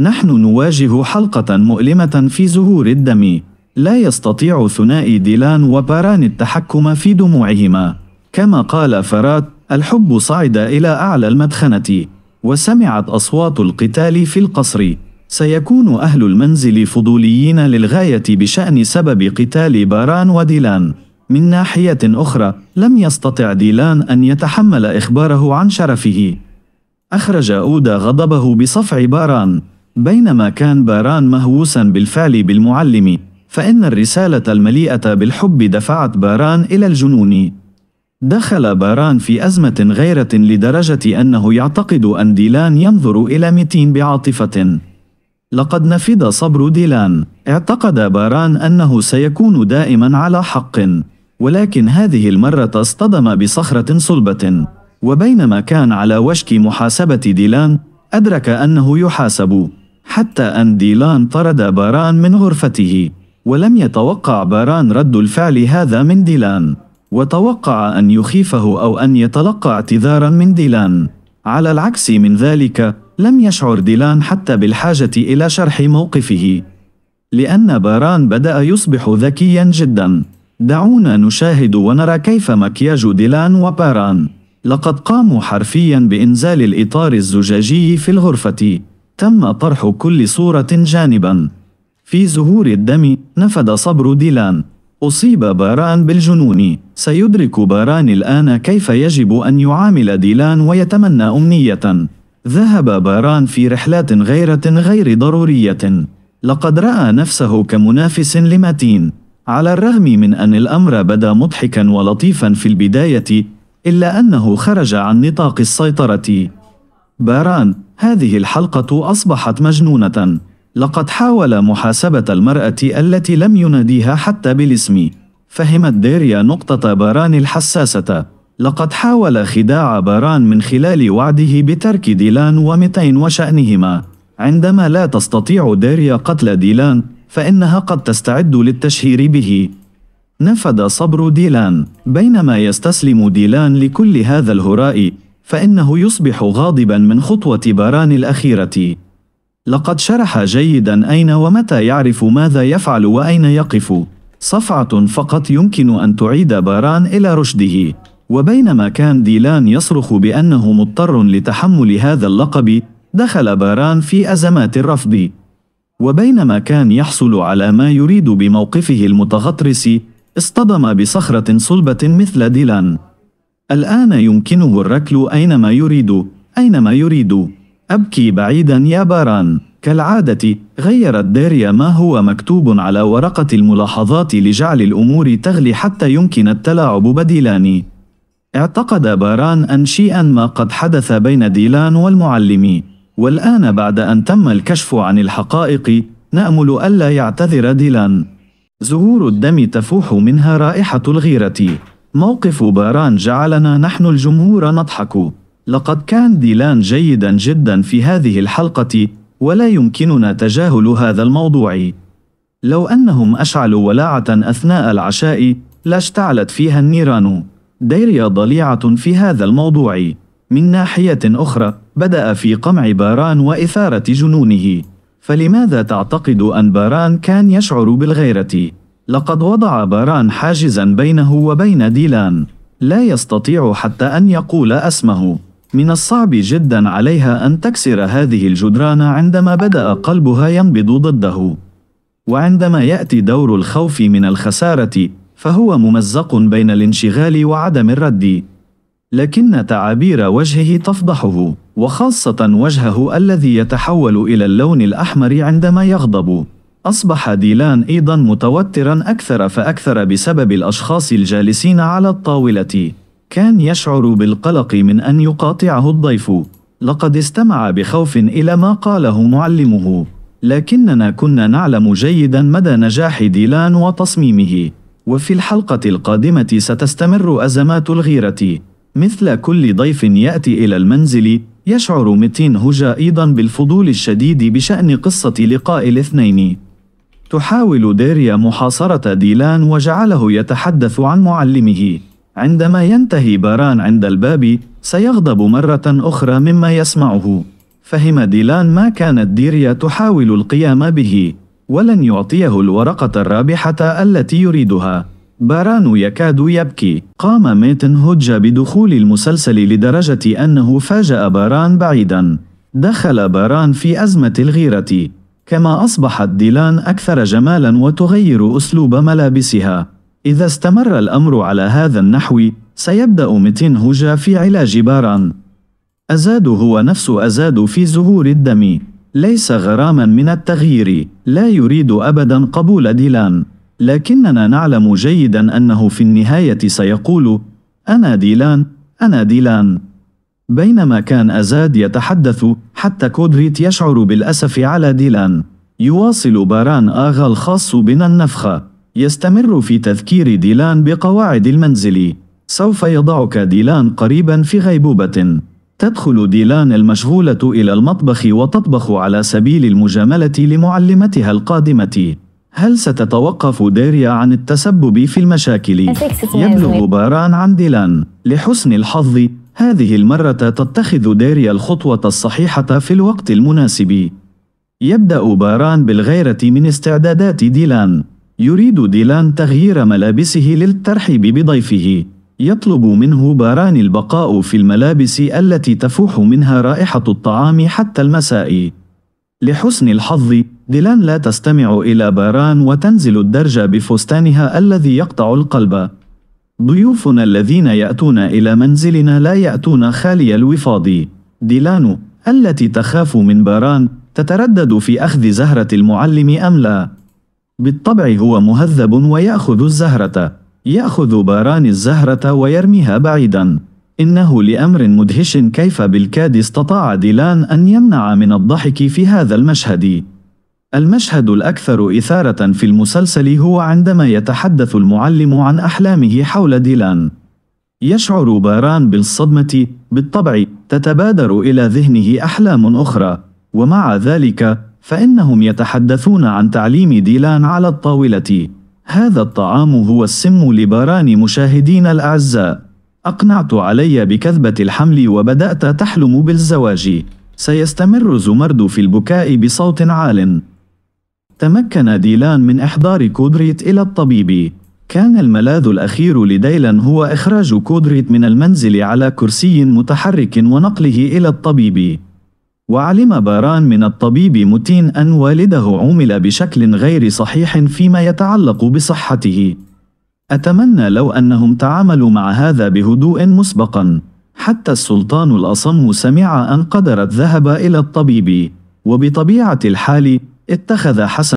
نحن نواجه حلقة مؤلمة في زهور الدم، لا يستطيع ثنائي ديلان وباران التحكم في دموعهما. كما قال فرات، الحب صعد إلى أعلى المدخنة، وسمعت أصوات القتال في القصر. سيكون أهل المنزل فضوليين للغاية بشأن سبب قتال باران وديلان. من ناحية أخرى، لم يستطع ديلان أن يتحمل إخباره عن شرفه. أخرج أودا غضبه بصفع باران. بينما كان باران مهووسا بالفعل بالمعلم فإن الرسالة المليئة بالحب دفعت باران إلى الجنون دخل باران في أزمة غيرة لدرجة أنه يعتقد أن ديلان ينظر إلى ميتين بعاطفة لقد نفد صبر ديلان اعتقد باران أنه سيكون دائما على حق ولكن هذه المرة اصطدم بصخرة صلبة وبينما كان على وشك محاسبة ديلان أدرك أنه يحاسب حتى أن ديلان طرد باران من غرفته ولم يتوقع باران رد الفعل هذا من ديلان وتوقع أن يخيفه أو أن يتلقى اعتذارا من ديلان على العكس من ذلك لم يشعر ديلان حتى بالحاجة إلى شرح موقفه لأن باران بدأ يصبح ذكيا جدا دعونا نشاهد ونرى كيف مكياج ديلان وباران لقد قاموا حرفيا بإنزال الإطار الزجاجي في الغرفة تم طرح كل صورة جانبا في زهور الدم نفد صبر ديلان أصيب باران بالجنون سيدرك باران الآن كيف يجب أن يعامل ديلان ويتمنى أمنية ذهب باران في رحلات غيرة غير ضرورية لقد رأى نفسه كمنافس لماتين على الرغم من أن الأمر بدا مضحكا ولطيفا في البداية إلا أنه خرج عن نطاق السيطرة باران هذه الحلقة أصبحت مجنونة. لقد حاول محاسبة المرأة التي لم يناديها حتى بالاسم. فهمت ديريا نقطة باران الحساسة. لقد حاول خداع باران من خلال وعده بترك ديلان وميتين وشأنهما. عندما لا تستطيع ديريا قتل ديلان، فإنها قد تستعد للتشهير به. نفد صبر ديلان، بينما يستسلم ديلان لكل هذا الهراء، فإنه يصبح غاضبا من خطوة باران الأخيرة. لقد شرح جيدا أين ومتى يعرف ماذا يفعل وأين يقف. صفعة فقط يمكن أن تعيد باران إلى رشده. وبينما كان ديلان يصرخ بأنه مضطر لتحمل هذا اللقب، دخل باران في أزمات الرفض. وبينما كان يحصل على ما يريد بموقفه المتغطرس، اصطدم بصخرة صلبة مثل ديلان. الآن يمكنه الركل أينما يريد أينما يريد أبكي بعيدا يا باران كالعادة غيرت داريا ما هو مكتوب على ورقة الملاحظات لجعل الأمور تغلي حتى يمكن التلاعب بديلان اعتقد باران أن شيئا ما قد حدث بين ديلان والمعلم والآن بعد أن تم الكشف عن الحقائق نأمل ألا يعتذر ديلان زهور الدم تفوح منها رائحة الغيرة موقف باران جعلنا نحن الجمهور نضحك لقد كان ديلان جيدا جدا في هذه الحلقة ولا يمكننا تجاهل هذا الموضوع لو أنهم أشعلوا ولاعة أثناء العشاء لاشتعلت فيها النيران ديريا ضليعة في هذا الموضوع من ناحية أخرى بدأ في قمع باران وإثارة جنونه فلماذا تعتقد أن باران كان يشعر بالغيرة؟ لقد وضع باران حاجزا بينه وبين ديلان لا يستطيع حتى أن يقول اسمه من الصعب جدا عليها أن تكسر هذه الجدران عندما بدأ قلبها ينبض ضده وعندما يأتي دور الخوف من الخسارة فهو ممزق بين الانشغال وعدم الرد لكن تعابير وجهه تفضحه وخاصة وجهه الذي يتحول إلى اللون الأحمر عندما يغضب أصبح ديلان أيضا متوترا أكثر فأكثر بسبب الأشخاص الجالسين على الطاولة كان يشعر بالقلق من أن يقاطعه الضيف لقد استمع بخوف إلى ما قاله معلمه لكننا كنا نعلم جيدا مدى نجاح ديلان وتصميمه وفي الحلقة القادمة ستستمر أزمات الغيرة مثل كل ضيف يأتي إلى المنزل يشعر متين هجا أيضا بالفضول الشديد بشأن قصة لقاء الاثنين تحاول ديريا محاصرة ديلان وجعله يتحدث عن معلمه عندما ينتهي باران عند الباب سيغضب مرة أخرى مما يسمعه فهم ديلان ما كانت ديريا تحاول القيام به ولن يعطيه الورقة الرابحة التي يريدها باران يكاد يبكي قام ميتن هج بدخول المسلسل لدرجة أنه فاجأ باران بعيدا دخل باران في أزمة الغيرة كما أصبحت ديلان أكثر جمالا وتغير أسلوب ملابسها إذا استمر الأمر على هذا النحو سيبدأ متين هوجا في علاج باران أزاد هو نفس أزاد في زهور الدم ليس غراما من التغيير لا يريد أبدا قبول ديلان لكننا نعلم جيدا أنه في النهاية سيقول أنا ديلان أنا ديلان بينما كان أزاد يتحدث حتى كودريت يشعر بالأسف على ديلان يواصل باران آغا الخاص بنا النفخة يستمر في تذكير ديلان بقواعد المنزل سوف يضعك ديلان قريبا في غيبوبة تدخل ديلان المشغولة إلى المطبخ وتطبخ على سبيل المجاملة لمعلمتها القادمة هل ستتوقف ديريا عن التسبب في المشاكل؟ يبلغ باران عن ديلان لحسن الحظ هذه المرة تتخذ داريا الخطوة الصحيحة في الوقت المناسب. يبدأ باران بالغيرة من استعدادات ديلان. يريد ديلان تغيير ملابسه للترحيب بضيفه. يطلب منه باران البقاء في الملابس التي تفوح منها رائحة الطعام حتى المساء. لحسن الحظ، ديلان لا تستمع إلى باران وتنزل الدرج بفستانها الذي يقطع القلب. ضيوفنا الذين يأتون إلى منزلنا لا يأتون خالي الوفاض ديلانو التي تخاف من باران تتردد في أخذ زهرة المعلم أم لا بالطبع هو مهذب ويأخذ الزهرة يأخذ باران الزهرة ويرميها بعيدا إنه لأمر مدهش كيف بالكاد استطاع ديلان أن يمنع من الضحك في هذا المشهد المشهد الأكثر إثارة في المسلسل هو عندما يتحدث المعلم عن أحلامه حول ديلان. يشعر باران بالصدمة، بالطبع تتبادر إلى ذهنه أحلام أخرى، ومع ذلك فإنهم يتحدثون عن تعليم ديلان على الطاولة. هذا الطعام هو السم لباران مشاهدين الأعزاء. أقنعت علي بكذبة الحمل وبدأت تحلم بالزواج. سيستمر زمرد في البكاء بصوت عالٍ. تمكن ديلان من إحضار كودريت إلى الطبيب. كان الملاذ الأخير لديلان هو إخراج كودريت من المنزل على كرسي متحرك ونقله إلى الطبيب. وعلم باران من الطبيب متين أن والده عُمل بشكل غير صحيح فيما يتعلق بصحته. أتمنى لو أنهم تعاملوا مع هذا بهدوء مسبقًا. حتى السلطان الأصم سمع أن قدرت ذهب إلى الطبيب، وبطبيعة الحال اتخذ حسن